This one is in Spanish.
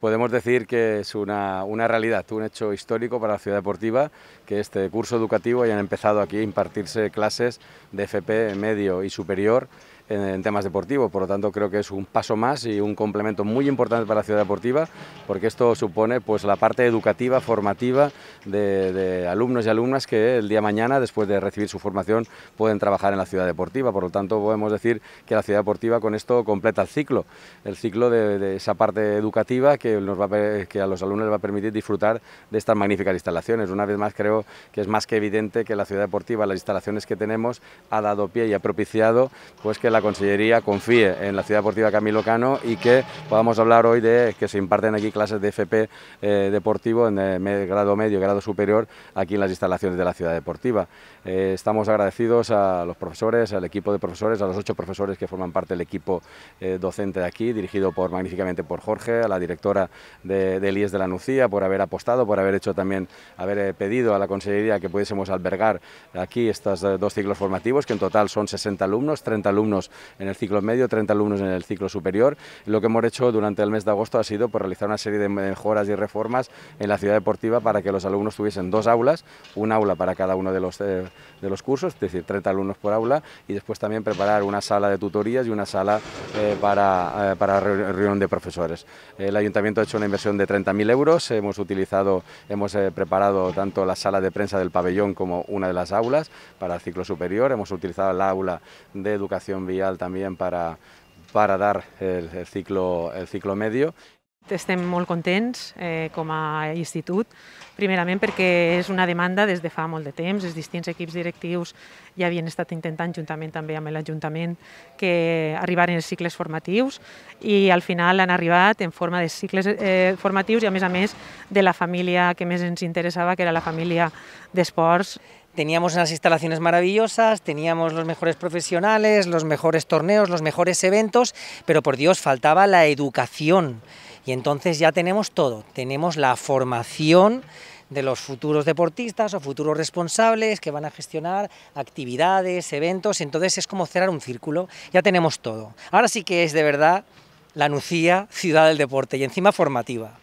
Podemos decir que es una, realidad, un hecho histórico para la ciudad deportiva, que este curso educativo hayan empezado aquí a impartirse clases de FP medio y superior en, temas deportivos. Por lo tanto, creo que es un paso más y un complemento muy importante para la ciudad deportiva, porque esto supone pues, la parte educativa, formativa de, alumnos y alumnas que el día mañana, después de recibir su formación, pueden trabajar en la ciudad deportiva. Por lo tanto, podemos decir que la ciudad deportiva con esto completa el ciclo, el ciclo de, esa parte educativa que, nos va a, que a los alumnos les va a permitir disfrutar de estas magníficas instalaciones. Una vez más, creo que es más que evidente que la ciudad deportiva, las instalaciones que tenemos, ha dado pie y ha propiciado pues, que la la Consellería confíe en la Ciudad Deportiva Camilo Cano y que podamos hablar hoy de que se imparten aquí clases de FP eh, deportivo en eh, grado medio, grado superior, aquí en las instalaciones de la Ciudad Deportiva. Eh, estamos agradecidos a los profesores, al equipo de profesores, a los ocho profesores que forman parte del equipo docente de aquí, dirigido por, magníficamente por Jorge, a la directora de, de IES de la Nucía, por haber apostado, por haber hecho también, haber pedido a la Consellería que pudiésemos albergar aquí estos dos ciclos formativos, que en total son 60 alumnos, 30 alumnos en el ciclo medio, 30 alumnos en el ciclo superior. Lo que hemos hecho durante el mes de agosto ha sido por pues, realizar una serie de mejoras y reformas en la ciudad deportiva para que los alumnos tuviesen dos aulas, un aula para cada uno de los, eh, de los cursos, es decir, 30 alumnos por aula, y después también preparar una sala de tutorías y una sala eh, para, eh, para, reunión de profesores. El ayuntamiento ha hecho una inversión de 30.000 euros, hemos utilizado, hemos preparado tanto la sala de prensa del pabellón como una de las aulas para el ciclo superior, hemos utilizado la aula de educación material también para, para dar el, el, ciclo, el ciclo medio. Estem molt contents eh, com a institut, primerament perquè és una demanda des de fa molt de temps, els distints equips directius ja havien estat intentant, juntament també amb l'Ajuntament, que arribaren els cicles formatius i al final han arribat en forma de cicles eh, formatius i a més a més de la família que més ens interessava, que era la família d'esports. Teníamos unas instalaciones maravillosas, teníamos los mejores profesionales, los mejores torneos, los mejores eventos, pero por Dios faltaba la educación. Y entonces ya tenemos todo, tenemos la formación de los futuros deportistas o futuros responsables que van a gestionar actividades, eventos, entonces es como cerrar un círculo, ya tenemos todo. Ahora sí que es de verdad la Nucía, ciudad del deporte y encima formativa.